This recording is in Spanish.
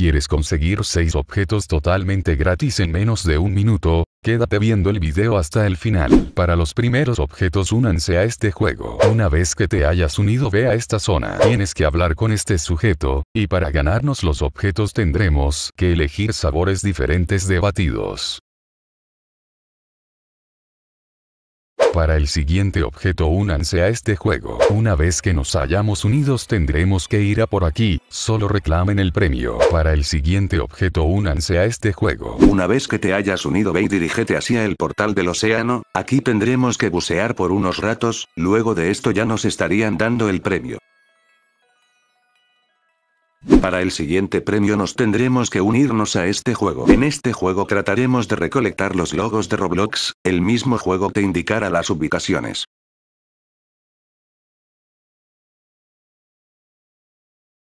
quieres conseguir 6 objetos totalmente gratis en menos de un minuto, quédate viendo el video hasta el final. Para los primeros objetos únanse a este juego. Una vez que te hayas unido ve a esta zona. Tienes que hablar con este sujeto, y para ganarnos los objetos tendremos que elegir sabores diferentes de batidos. Para el siguiente objeto únanse a este juego. Una vez que nos hayamos unidos tendremos que ir a por aquí, solo reclamen el premio. Para el siguiente objeto únanse a este juego. Una vez que te hayas unido ve y dirígete hacia el portal del océano, aquí tendremos que bucear por unos ratos, luego de esto ya nos estarían dando el premio. Para el siguiente premio nos tendremos que unirnos a este juego. En este juego trataremos de recolectar los logos de Roblox, el mismo juego te indicará las ubicaciones.